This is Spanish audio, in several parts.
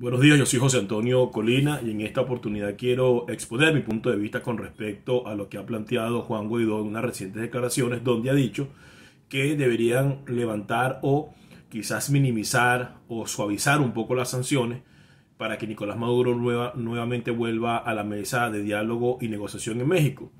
Buenos días, yo soy José Antonio Colina y en esta oportunidad quiero exponer mi punto de vista con respecto a lo que ha planteado Juan Guaidó en unas recientes declaraciones donde ha dicho que deberían levantar o quizás minimizar o suavizar un poco las sanciones para que Nicolás Maduro nuevamente vuelva a la mesa de diálogo y negociación en México.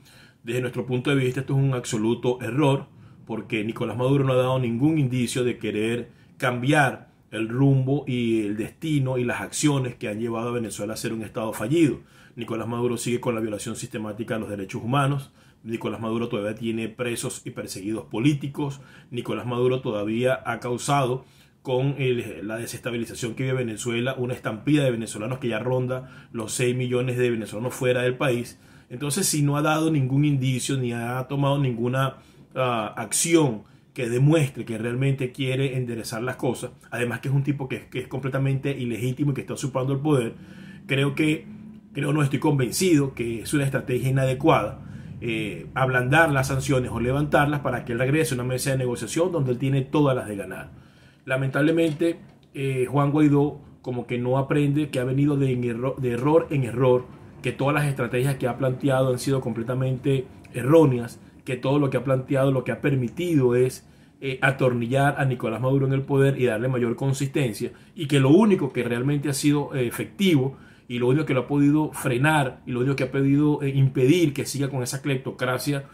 Desde nuestro punto de vista esto es un absoluto error porque Nicolás Maduro no ha dado ningún indicio de querer cambiar el rumbo y el destino y las acciones que han llevado a Venezuela a ser un Estado fallido. Nicolás Maduro sigue con la violación sistemática de los derechos humanos. Nicolás Maduro todavía tiene presos y perseguidos políticos. Nicolás Maduro todavía ha causado con la desestabilización que vive Venezuela, una estampida de venezolanos que ya ronda los 6 millones de venezolanos fuera del país. Entonces, si no ha dado ningún indicio ni ha tomado ninguna ah, acción que demuestre que realmente quiere enderezar las cosas, además que es un tipo que, es completamente ilegítimo y que está usurpando el poder, creo que, creo no estoy convencido que es una estrategia inadecuada. Eh, ablandar las sanciones o levantarlas para que él regrese a una mesa de negociación donde él tiene todas las de ganar. Lamentablemente, eh, Juan Guaidó como que no aprende que ha venido de error en error, que todas las estrategias que ha planteado han sido completamente erróneas que todo lo que ha planteado, lo que ha permitido es eh, atornillar a Nicolás Maduro en el poder y darle mayor consistencia, y que lo único que realmente ha sido eh, efectivo y lo único que lo ha podido frenar y lo único que ha podido eh, impedir que siga con esa cleptocracia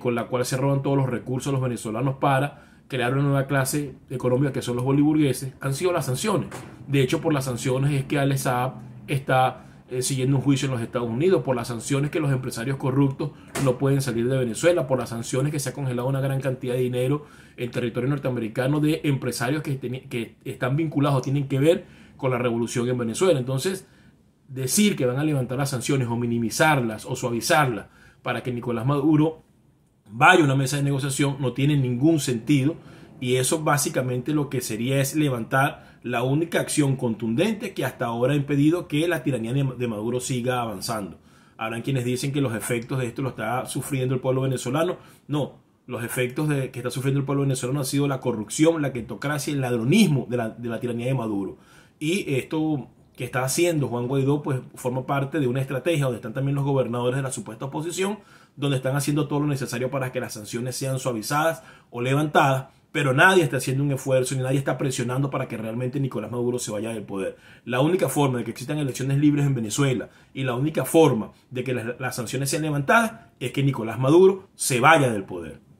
con la cual se roban todos los recursos los venezolanos para crear una nueva clase económica que son los boliburgueses, han sido las sanciones. De hecho, por las sanciones es que Al Saab está eh, siguiendo un juicio en los Estados Unidos, por las sanciones que los empresarios corruptos no pueden salir de Venezuela, por las sanciones que se ha congelado una gran cantidad de dinero en territorio norteamericano de empresarios que, que están vinculados, o tienen que ver con la revolución en Venezuela. Entonces, decir que van a levantar las sanciones o minimizarlas o suavizarlas para que Nicolás Maduro vaya a una mesa de negociación no tiene ningún sentido y eso básicamente lo que sería es levantar la única acción contundente que hasta ahora ha impedido que la tiranía de Maduro siga avanzando. Habrán quienes dicen que los efectos de esto lo está sufriendo el pueblo venezolano. No, los efectos de, que está sufriendo el pueblo venezolano han sido la corrupción, la quetocracia, el ladronismo de la, de la tiranía de Maduro. Y esto que está haciendo Juan Guaidó, pues forma parte de una estrategia donde están también los gobernadores de la supuesta oposición, donde están haciendo todo lo necesario para que las sanciones sean suavizadas o levantadas pero nadie está haciendo un esfuerzo ni nadie está presionando para que realmente Nicolás Maduro se vaya del poder. La única forma de que existan elecciones libres en Venezuela y la única forma de que las, sanciones sean levantadas es que Nicolás Maduro se vaya del poder.